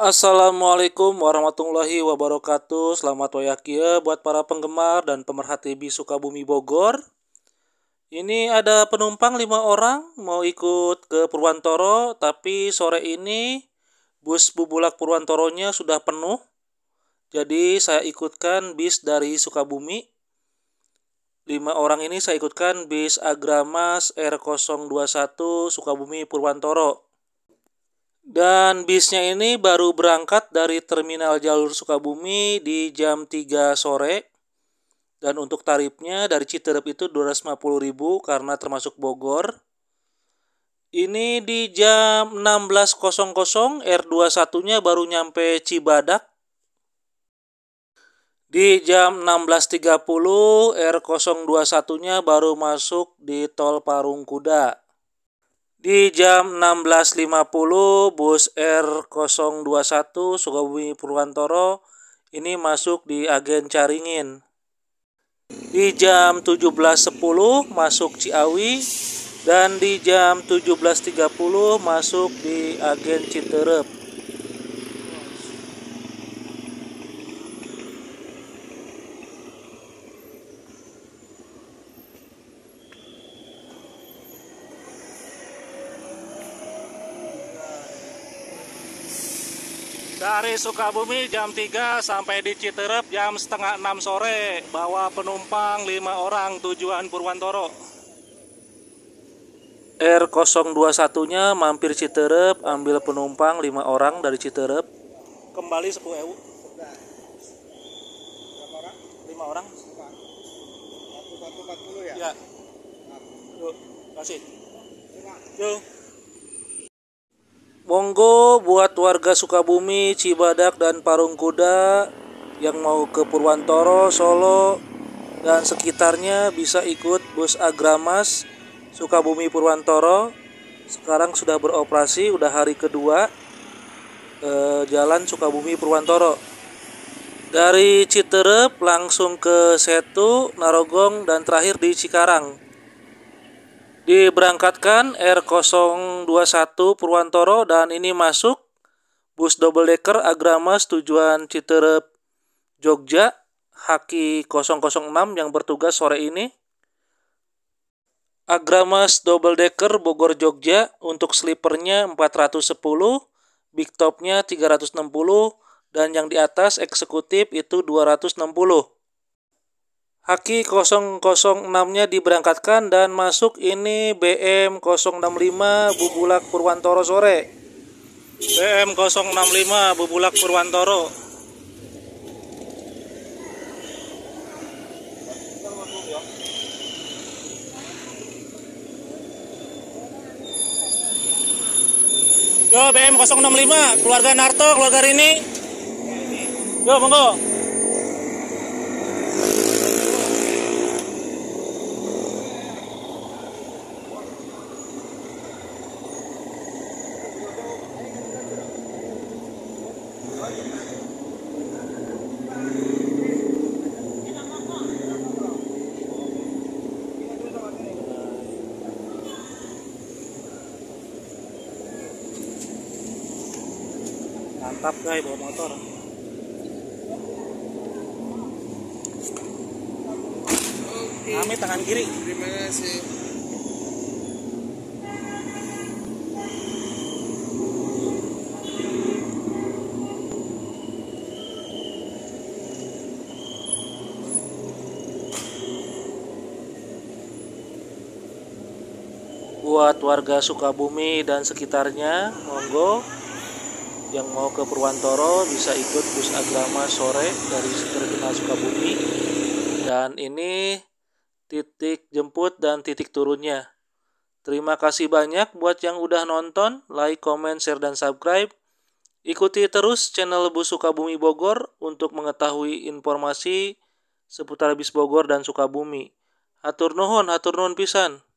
Assalamualaikum warahmatullahi wabarakatuh. Selamat wayakie buat para penggemar dan pemerhati bisu Sukabumi Bogor. Ini ada penumpang lima orang mau ikut ke Purwantoro, tapi sore ini bus Bubulak Purwantoronya sudah penuh. Jadi saya ikutkan bis dari Sukabumi. Lima orang ini saya ikutkan bis Agramas R021 Sukabumi Purwantoro. Dan bisnya ini baru berangkat dari terminal jalur Sukabumi di jam 3 sore. Dan untuk tarifnya dari Citerep itu 250.000 karena termasuk Bogor. Ini di jam 16.00 R21-nya baru nyampe Cibadak. Di jam 16.30 R021-nya baru masuk di tol Parung Kuda. Di jam 16.50 bus R021 Sukabumi Purwantoro ini masuk di agen Caringin. Di jam 17.10 masuk Ciawi dan di jam 17.30 masuk di agen Citerep. Dari Sukabumi jam 3 sampai di Citerep jam setengah 6 sore bawa penumpang 5 orang tujuan Purwantoro. R021-nya mampir Citerep ambil penumpang 5 orang dari Citerep. Kembali 10 ewu. Berapa orang? 5 orang. 1 ya? Ya. Yuk, kasih. Yuk. Monggo buat warga Sukabumi, Cibadak, dan Parungkuda yang mau ke Purwantoro, Solo, dan sekitarnya bisa ikut bus Agramas Sukabumi Purwantoro. Sekarang sudah beroperasi, udah hari kedua, eh, Jalan Sukabumi Purwantoro. Dari Citerep langsung ke Setu, Narogong, dan terakhir di Cikarang. Diberangkatkan R021 Purwantoro dan ini masuk bus double decker Agramas tujuan Citerep Jogja Haki 006 yang bertugas sore ini. Agramas double decker Bogor Jogja untuk slipernya 410, big topnya 360 dan yang di atas eksekutif itu 260. Aki 006-nya diberangkatkan dan masuk ini BM 065 Bubulak Purwantoro sore. BM 065 Bubulak Purwantoro. Yo BM 065 keluarga Narto keluarga Rini. Yo monggo. mantap guys bawa motor okay. Amit tangan kiri terima kasih buat warga Sukabumi dan sekitarnya monggo yang mau ke Purwantoro bisa ikut bus Agama sore dari terminal Sukabumi dan ini titik jemput dan titik turunnya. Terima kasih banyak buat yang udah nonton, like, comment, share, dan subscribe. Ikuti terus channel Bus Sukabumi Bogor untuk mengetahui informasi seputar bis Bogor dan Sukabumi. Hatur nuhun, hatur nuhun pisan.